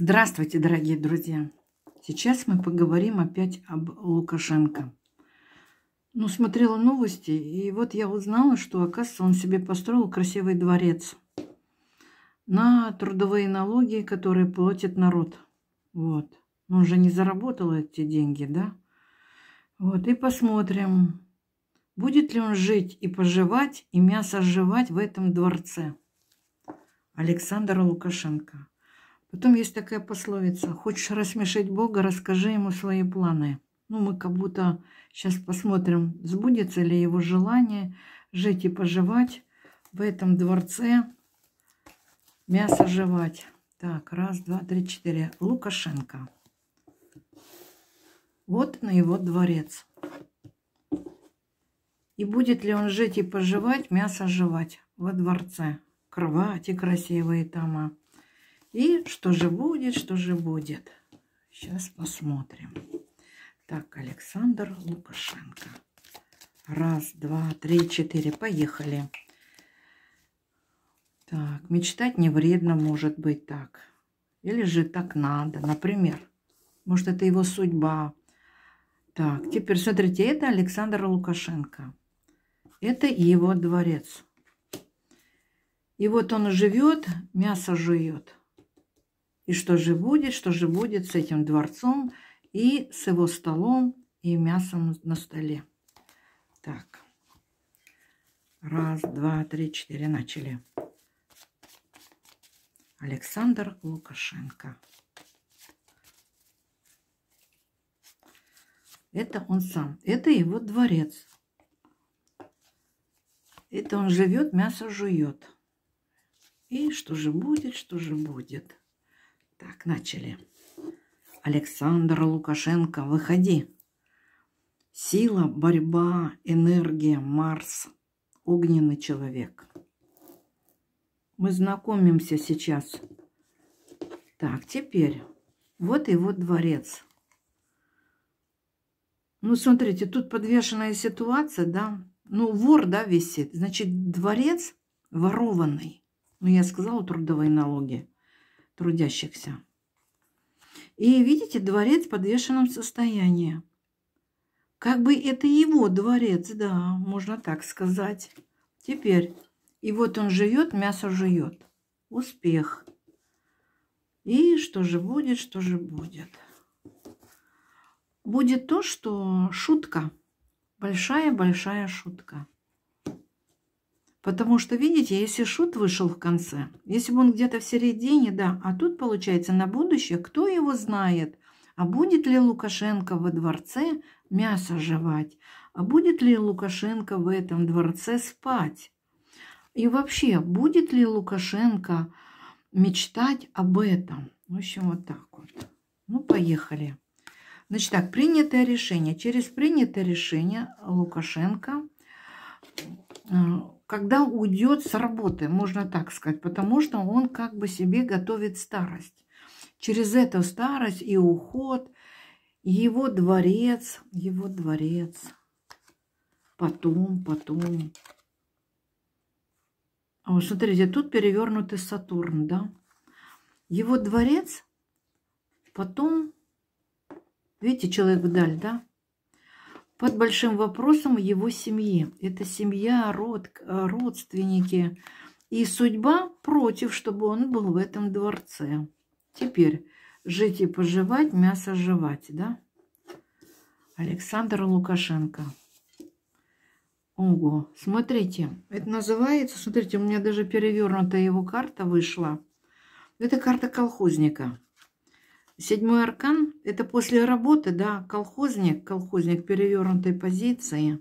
Здравствуйте, дорогие друзья! Сейчас мы поговорим опять об Лукашенко. Ну, смотрела новости, и вот я узнала, что, оказывается, он себе построил красивый дворец на трудовые налоги, которые платит народ. Вот. Он же не заработал эти деньги, да? Вот, и посмотрим, будет ли он жить и поживать, и мясо жевать в этом дворце. Александра Лукашенко. Потом есть такая пословица. Хочешь рассмешить Бога, расскажи ему свои планы. Ну, мы как будто сейчас посмотрим, сбудется ли его желание жить и поживать в этом дворце, мясо жевать. Так, раз, два, три, четыре. Лукашенко. Вот на его дворец. И будет ли он жить и поживать, мясо жевать во дворце. Кровати красивые там, а и что же будет, что же будет. Сейчас посмотрим. Так, Александр Лукашенко. Раз, два, три, четыре. Поехали. Так, мечтать не вредно, может быть, так. Или же так надо, например. Может, это его судьба. Так, теперь смотрите, это Александр Лукашенко. Это его дворец. И вот он живет, мясо жует. И что же будет, что же будет с этим дворцом и с его столом и мясом на столе. Так. Раз, два, три, четыре. Начали. Александр Лукашенко. Это он сам. Это его дворец. Это он живет, мясо жует. И что же будет, что же будет. Так, начали. Александр Лукашенко, выходи. Сила, борьба, энергия, Марс, огненный человек. Мы знакомимся сейчас. Так, теперь вот и вот дворец. Ну, смотрите, тут подвешенная ситуация, да. Ну, вор, да, висит. Значит, дворец ворованный. Ну, я сказала, трудовые налоги трудящихся. И видите, дворец в подвешенном состоянии. Как бы это его дворец, да, можно так сказать. Теперь, и вот он живет, мясо живет, Успех. И что же будет, что же будет? Будет то, что шутка. Большая-большая шутка. Потому что, видите, если шут вышел в конце, если бы он где-то в середине, да, а тут, получается, на будущее, кто его знает, а будет ли Лукашенко во дворце мясо жевать, а будет ли Лукашенко в этом дворце спать? И вообще, будет ли Лукашенко мечтать об этом? В общем, вот так вот. Ну, поехали. Значит так, принятое решение. Через принятое решение Лукашенко э, когда уйдет с работы, можно так сказать, потому что он как бы себе готовит старость. Через эту старость и уход, его дворец, его дворец. Потом, потом. А вот смотрите, тут перевернутый Сатурн, да? Его дворец, потом, видите, человек вдаль, да? под большим вопросом его семьи. Это семья, род, э, родственники. И судьба против, чтобы он был в этом дворце. Теперь жить и поживать, мясо жевать, да? Александр Лукашенко. Ого, смотрите, это называется, смотрите, у меня даже перевернутая его карта вышла. Это карта колхозника. Седьмой аркан – это после работы, да, колхозник, колхозник перевернутой позиции.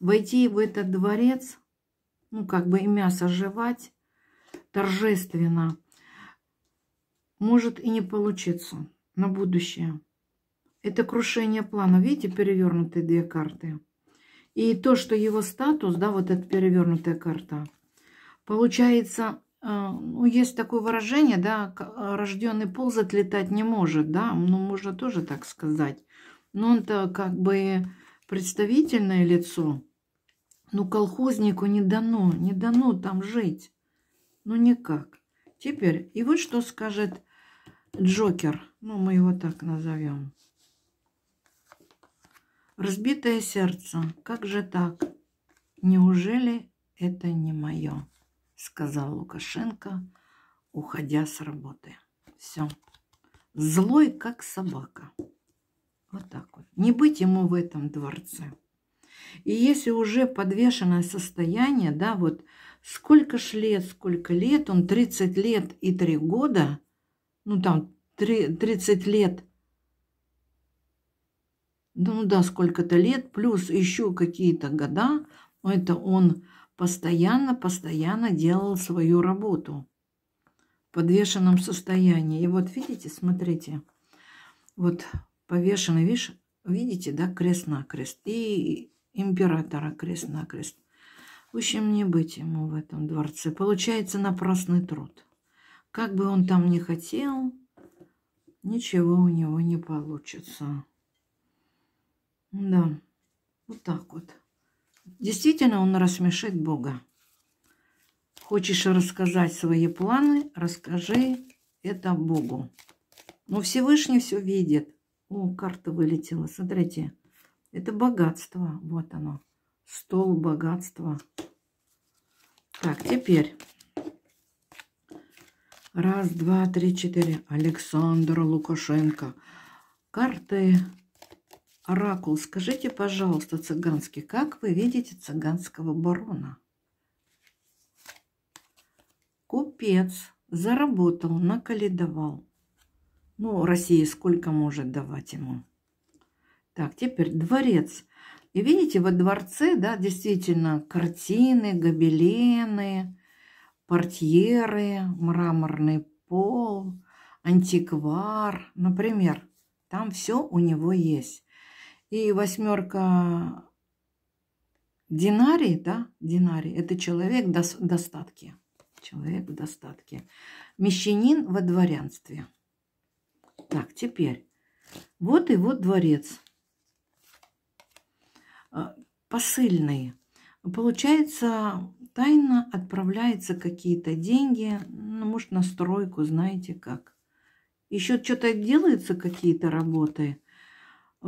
Войти в этот дворец, ну, как бы и мясо жевать торжественно, может и не получиться на будущее. Это крушение плана. Видите, перевернутые две карты. И то, что его статус, да, вот эта перевернутая карта, получается а, ну, есть такое выражение, да, а, рожденный ползать летать не может, да, ну, можно тоже так сказать. Но он-то как бы представительное лицо, ну, колхознику не дано, не дано там жить, ну, никак. Теперь, и вот что скажет Джокер, ну, мы его так назовем. Разбитое сердце, как же так? Неужели это не мое? сказал Лукашенко, уходя с работы. Все. Злой, как собака. Вот так вот. Не быть ему в этом дворце. И если уже подвешенное состояние, да, вот сколько ж лет, сколько лет, он 30 лет и 3 года, ну там 3, 30 лет, ну да, сколько-то лет, плюс еще какие-то года, это он постоянно-постоянно делал свою работу в подвешенном состоянии. И вот видите, смотрите, вот повешенный, видишь, видите, да, крест-накрест. И императора крест на крест. В общем, не быть ему в этом дворце. Получается напрасный труд. Как бы он там ни хотел, ничего у него не получится. Да, вот так вот. Действительно, он рассмешит Бога. Хочешь рассказать свои планы, расскажи это Богу. Но ну, Всевышний все видит. О, карта вылетела, смотрите. Это богатство, вот оно. Стол богатства. Так, теперь. Раз, два, три, четыре. Александр Лукашенко. Карты Оракул, скажите, пожалуйста, цыганский, как вы видите цыганского барона? Купец заработал, наколедовал. Ну, Россия сколько может давать ему? Так, теперь дворец. И видите, во дворце, да, действительно, картины, гобелены, портьеры, мраморный пол, антиквар, например. Там все у него есть. И восьмерка динарий, да, динарий, это человек достатки, Человек в достатке. Мещанин во дворянстве. Так, теперь. Вот и вот дворец. А, посыльный. Получается, тайно отправляются какие-то деньги, ну, может, на стройку, знаете как. Еще что-то делается какие-то работы –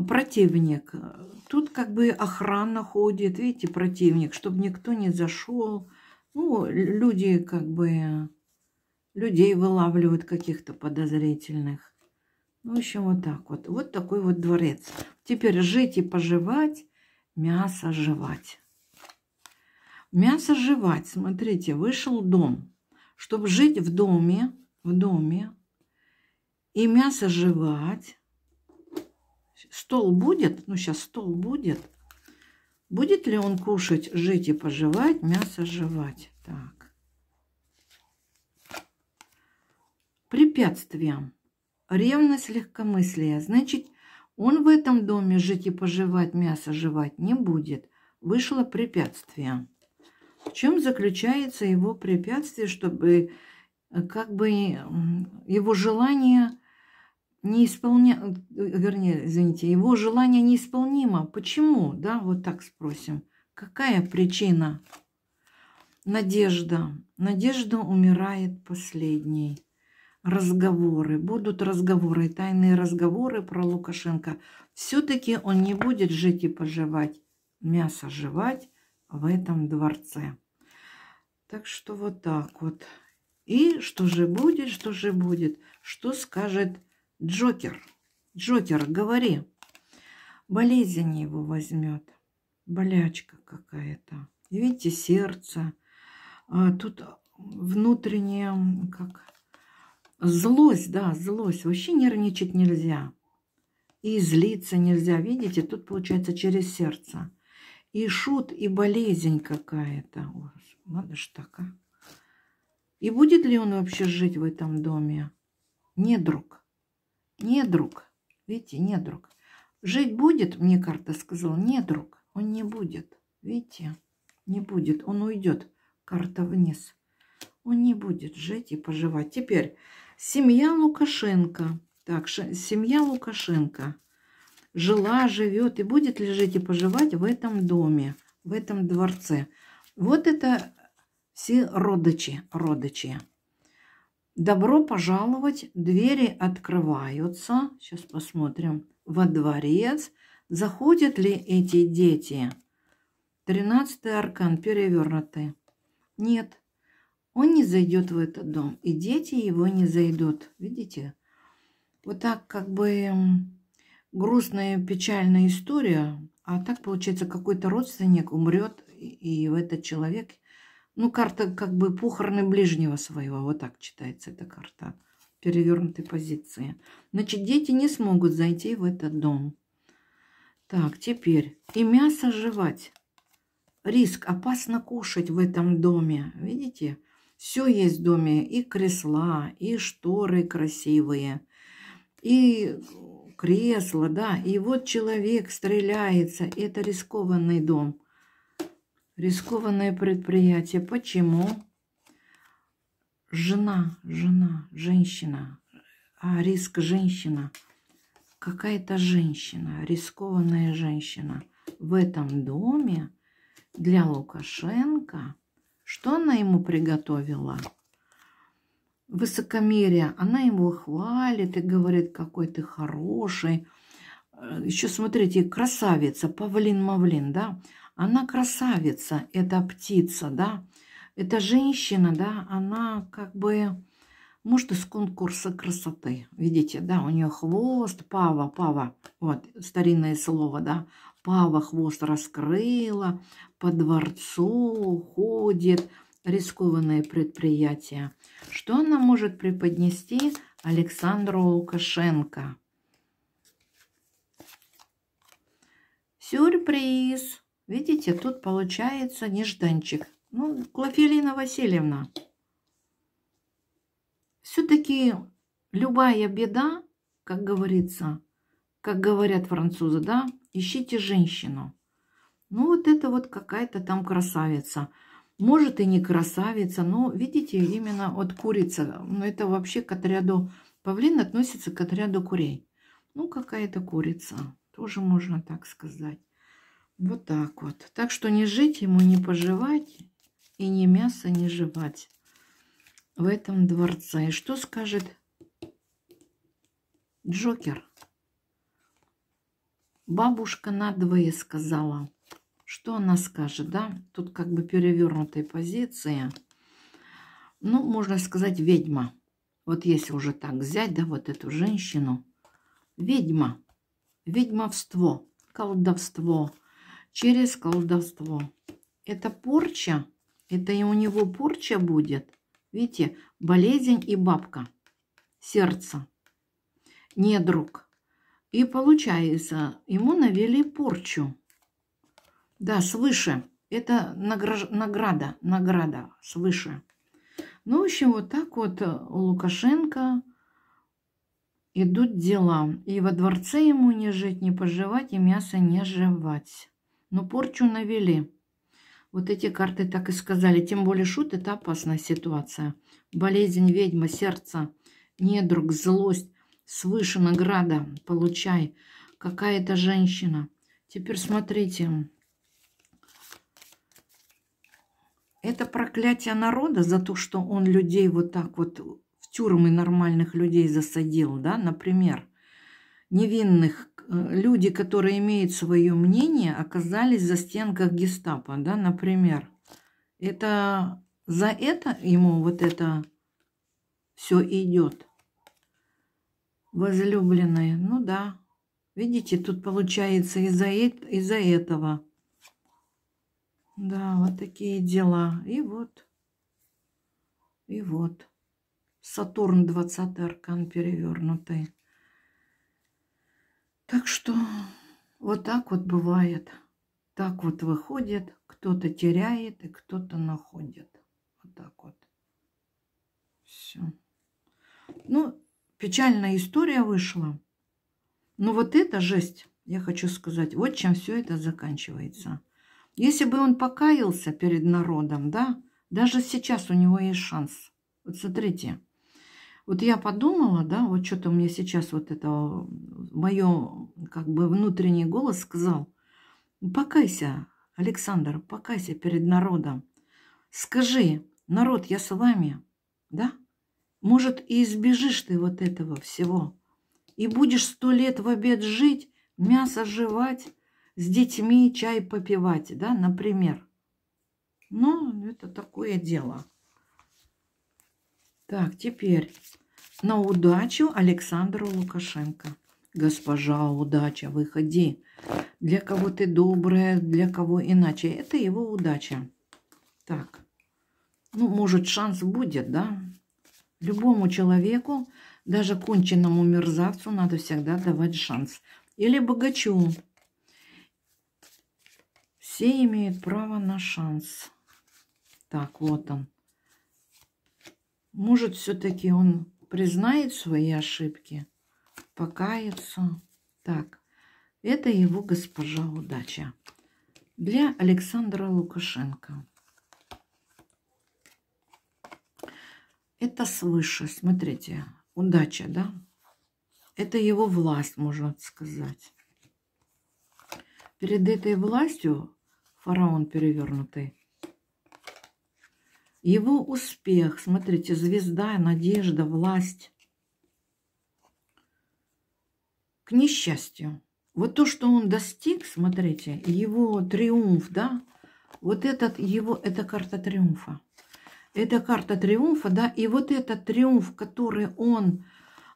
противник. Тут как бы охрана ходит, видите, противник, чтобы никто не зашел. Ну, люди как бы, людей вылавливают каких-то подозрительных. Ну, в общем, вот так вот. Вот такой вот дворец. Теперь жить и поживать, мясо жевать. Мясо жевать. Смотрите, вышел дом. Чтобы жить в доме, в доме, и мясо жевать, стол будет, ну сейчас стол будет, будет ли он кушать, жить и поживать, мясо жевать. Так. Препятствием. Ревность, легкомыслие. Значит, он в этом доме жить и поживать, мясо жевать не будет. Вышло препятствие. В чем заключается его препятствие, чтобы э, как бы его желание не исполня... Э, вернее, извините, его желание неисполнимо. Почему? Да, вот так спросим. Какая причина? Надежда. Надежда умирает последней. Разговоры. Будут разговоры, тайные разговоры про Лукашенко. Все-таки он не будет жить и поживать, мясо жевать в этом дворце. Так что вот так вот. И что же будет, что же будет, что скажет Джокер. Джокер, говори. Болезнь его возьмет. Болячка какая-то. Видите, сердце. А тут внутренняя, как злость, да, злость. Вообще нервничать нельзя. И злиться нельзя. Видите, тут получается через сердце. И шут, и болезнь какая-то. Надо ж так, а. И будет ли он вообще жить в этом доме? Не, друг. Не друг. Видите, не друг. Жить будет, мне карта сказала, не друг. Он не будет. Видите, не будет. Он уйдет. Карта вниз. Он не будет жить и поживать. Теперь семья Лукашенко. Так, семья Лукашенко жила, живет и будет ли жить и поживать в этом доме, в этом дворце. Вот это все родичи, родичи. Добро пожаловать, двери открываются. Сейчас посмотрим. Во дворец. Заходят ли эти дети? Тринадцатый аркан, перевернутый. Нет, он не зайдет в этот дом, и дети его не зайдут. Видите? Вот так как бы грустная, печальная история, а так получается какой-то родственник умрет, и в этот человек ну, карта как бы похороны ближнего своего. Вот так читается эта карта. Перевернутой позиции. Значит, дети не смогут зайти в этот дом. Так, теперь. И мясо жевать. Риск. Опасно кушать в этом доме. Видите? Все есть в доме. И кресла, и шторы красивые, и кресла, да. И вот человек стреляется. Это рискованный дом. Рискованное предприятие. Почему? Жена, жена, женщина. А, риск женщина. Какая-то женщина, рискованная женщина. В этом доме для Лукашенко. Что она ему приготовила? Высокомерие. Она его хвалит и говорит, какой ты хороший. Э, Еще смотрите, красавица, павлин-мавлин, да? Она красавица, эта птица, да. Эта женщина, да, она как бы, может, из конкурса красоты. Видите, да, у нее хвост, пава, пава, вот старинное слово, да. Пава хвост раскрыла, по дворцу ходит, рискованное предприятие. Что она может преподнести Александру Лукашенко? Сюрприз! Видите, тут получается нежданчик. Ну, Клофелина Васильевна, все-таки любая беда, как говорится, как говорят французы, да, ищите женщину. Ну, вот это вот какая-то там красавица. Может и не красавица, но, видите, именно вот курица. но ну, это вообще к отряду, павлин относится к отряду курей. Ну, какая-то курица, тоже можно так сказать. Вот так вот. Так что не жить ему, не поживать и не мясо не жевать в этом дворце. И что скажет Джокер? Бабушка надвое сказала. Что она скажет, да? Тут как бы перевернутая позиция. Ну, можно сказать, ведьма. Вот если уже так взять, да, вот эту женщину. Ведьма. Ведьмовство. Колдовство через колдовство. Это порча, это и у него порча будет. Видите, болезнь и бабка, сердце, недруг. И получается, ему навели порчу. Да, свыше. Это награда, награда свыше. Ну, в общем, вот так вот э, у Лукашенко идут дела. И во дворце ему не жить, не поживать, и мясо не жевать но порчу навели. Вот эти карты так и сказали. Тем более шут – это опасная ситуация. Болезнь, ведьма, сердце, недруг, злость. Свыше награда получай. Какая-то женщина. Теперь смотрите. Это проклятие народа за то, что он людей вот так вот в тюрьмы нормальных людей засадил, да, например – невинных э, люди, которые имеют свое мнение, оказались за стенках гестапо, да, например. Это за это ему вот это все идет. Возлюбленные, ну да. Видите, тут получается из-за э, из этого. Да, вот такие дела. И вот, и вот. Сатурн 20 аркан перевернутый. Так что вот так вот бывает. Так вот выходит, кто-то теряет и кто-то находит. Вот так вот. Все. Ну, печальная история вышла. Но вот эта жесть, я хочу сказать, вот чем все это заканчивается. Если бы он покаялся перед народом, да, даже сейчас у него есть шанс. Вот смотрите, вот я подумала, да, вот что-то у меня сейчас вот это э, мое как бы внутренний голос сказал, покайся, Александр, покайся перед народом. Скажи, народ, я с вами, да? Может, и избежишь ты вот этого всего. И будешь сто лет в обед жить, мясо жевать, с детьми чай попивать, да, например. Ну, это такое дело. Так, теперь на удачу Александру Лукашенко госпожа удача, выходи. Для кого ты добрая, для кого иначе. Это его удача. Так, ну, может, шанс будет, да? Любому человеку, даже конченному мерзавцу, надо всегда давать шанс. Или богачу. Все имеют право на шанс. Так, вот он. Может, все-таки он признает свои ошибки – покаяться. Так, это его госпожа удача для Александра Лукашенко. Это свыше, смотрите, удача, да? Это его власть, можно сказать. Перед этой властью фараон перевернутый. Его успех, смотрите, звезда, надежда, власть. к несчастью. Вот то, что он достиг, смотрите, его триумф, да, вот этот его, это карта триумфа. Это карта триумфа, да, и вот этот триумф, который он,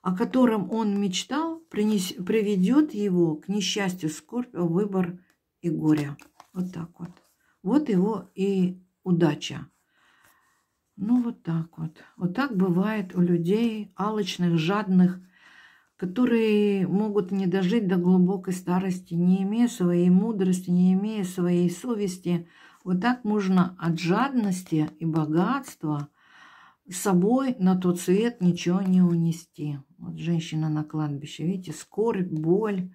о котором он мечтал, принес, приведет его к несчастью, скорбь, выбор и горе. Вот так вот. Вот его и удача. Ну, вот так вот. Вот так бывает у людей алчных, жадных, которые могут не дожить до глубокой старости, не имея своей мудрости, не имея своей совести. Вот так можно от жадности и богатства с собой на тот свет ничего не унести. Вот женщина на кладбище, видите, скорбь, боль.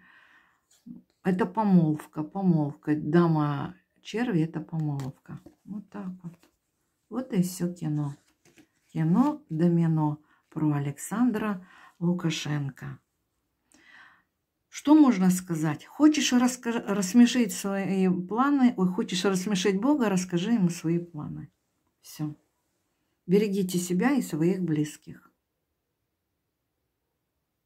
Это помолвка, помолвка. Дама черви – это помолвка. Вот так вот. Вот и все кино. Кино «Домино» про Александра Лукашенко. Что можно сказать? Хочешь раска... рассмешить свои планы, ой, хочешь рассмешить Бога, расскажи ему свои планы. Все. Берегите себя и своих близких.